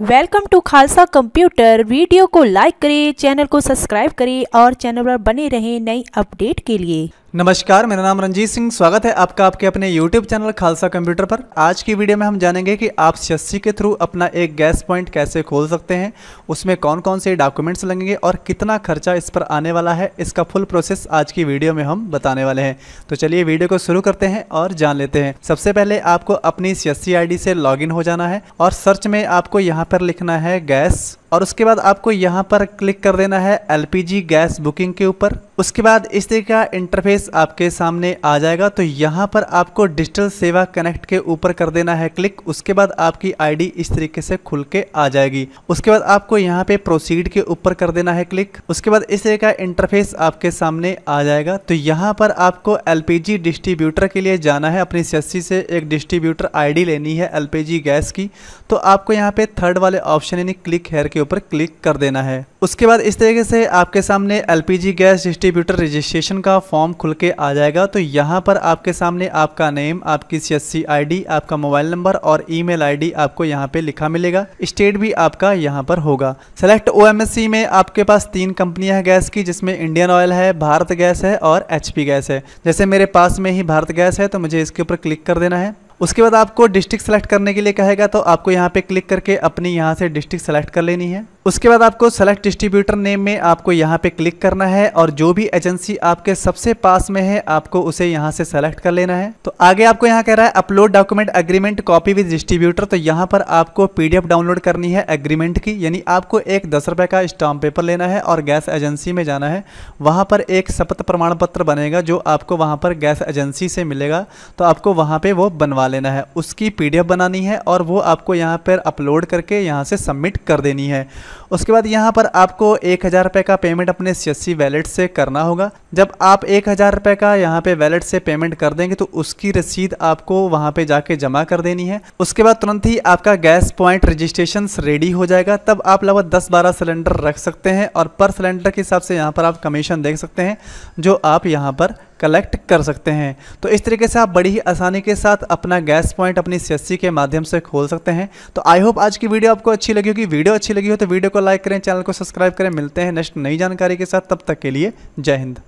welcome to Khalsa computer video को like करें channel को सब्सक्राइब करें और चैनल पर बने रहें नई अपडेट के लिए नमस्कार मेरा नाम रंजीत सिंह स्वागत है आपका आपके अपने YouTube चैनल खालसा कंप्यूटर पर आज की वीडियो में हम जानेंगे कि आप शस्सी के थ्रू अपना एक गैस पॉइंट कैसे खोल सकते हैं उसमें कौन कौन से डॉक्यूमेंट्स लगेंगे और कितना खर्चा इस पर आने वाला है इसका फुल प्रोसेस आज की वीडियो में हम बताने वाले हैं तो चलिए वीडियो को शुरू करते हैं और जान लेते हैं सबसे पहले आपको अपनी शस्सी आई से लॉग हो जाना है और सर्च में आपको यहाँ पर लिखना है गैस और उसके बाद आपको यहाँ पर क्लिक कर देना है एल गैस बुकिंग के ऊपर उसके बाद इस तरह का इंटरफेस आपके सामने आ जाएगा तो यहाँ पर आपको डिजिटल सेवा कनेक्ट के ऊपर कर देना है क्लिक उसके बाद आपकी आईडी इस तरीके से खुल के आ जाएगी उसके बाद आपको यहाँ पे प्रोसीड के ऊपर कर देना है क्लिक उसके बाद इस तरह का इंटरफेस आपके सामने आ जाएगा तो यहाँ पर आपको एल डिस्ट्रीब्यूटर के लिए जाना है अपनी सी से एक डिस्ट्रीब्यूटर आई लेनी है एल गैस की तो आपको यहाँ पे थर्ड वाले ऑप्शन यानी क्लिक हेयर के ऊपर क्लिक कर देना है उसके बाद इस तरीके से आपके सामने एलपीजी गैस डिस्ट्रीब्यूटर रजिस्ट्रेशन का फॉर्म खुल के आ जाएगा तो यहाँ पर आपके सामने आपका नेम आपकी सी आईडी आपका मोबाइल नंबर और ईमेल आईडी आपको यहाँ पे लिखा मिलेगा स्टेट भी आपका यहाँ पर होगा सेलेक्ट ओ में आपके पास तीन कंपनियां हैं गैस की जिसमें इंडियन ऑयल है भारत गैस है और एच गैस है जैसे मेरे पास में ही भारत गैस है तो मुझे इसके ऊपर क्लिक कर देना है उसके बाद आपको डिस्ट्रिक्ट सेलेक्ट करने के लिए कहेगा तो आपको यहाँ पे क्लिक करके अपनी यहाँ से डिस्ट्रिक्ट सेलेक्ट कर लेनी है उसके बाद आपको सेलेक्ट डिस्ट्रीब्यूटर नेम में आपको यहाँ पे क्लिक करना है और जो भी एजेंसी आपके सबसे पास में है आपको उसे यहाँ से सेलेक्ट कर लेना है तो आगे आपको यहाँ कह रहा है upload document agreement copy with distributor तो यहाँ पर आपको पीडीएफ डाउनलोड करनी है अग्रीमेंट की यानी आपको एक दस रुपये का स्टाम्प पेपर लेना है और गैस एजेंसी में जाना है वहाँ पर एक शपथ प्रमाण पत्र बनेगा जो आपको वहाँ पर गैस एजेंसी से मिलेगा तो आपको वहाँ पर वो बनवा लेना है उसकी पी बनानी है और वो आपको यहाँ पर अपलोड करके यहाँ से सबमिट कर देनी है उसके बाद यहाँ पर आपको एक हज़ार रुपये का पेमेंट अपने सी वैलेट से करना होगा जब आप एक हज़ार रुपये का यहाँ पे वैलेट से पेमेंट कर देंगे तो उसकी रसीद आपको वहाँ पे जाके जमा कर देनी है उसके बाद तुरंत ही आपका गैस पॉइंट रजिस्ट्रेशन रेडी हो जाएगा तब आप लगभग दस बारह सिलेंडर रख सकते हैं और पर सिलेंडर के हिसाब से यहाँ पर आप कमीशन देख सकते हैं जो आप यहाँ पर कलेक्ट कर सकते हैं तो इस तरीके से आप बड़ी ही आसानी के साथ अपना गैस पॉइंट अपनी सी के माध्यम से खोल सकते हैं तो आई होप आज की वीडियो आपको अच्छी लगी होगी वीडियो अच्छी लगी हो तो वीडियो को लाइक करें चैनल को सब्सक्राइब करें मिलते हैं नेक्स्ट नई जानकारी के साथ तब तक के लिए जय हिंद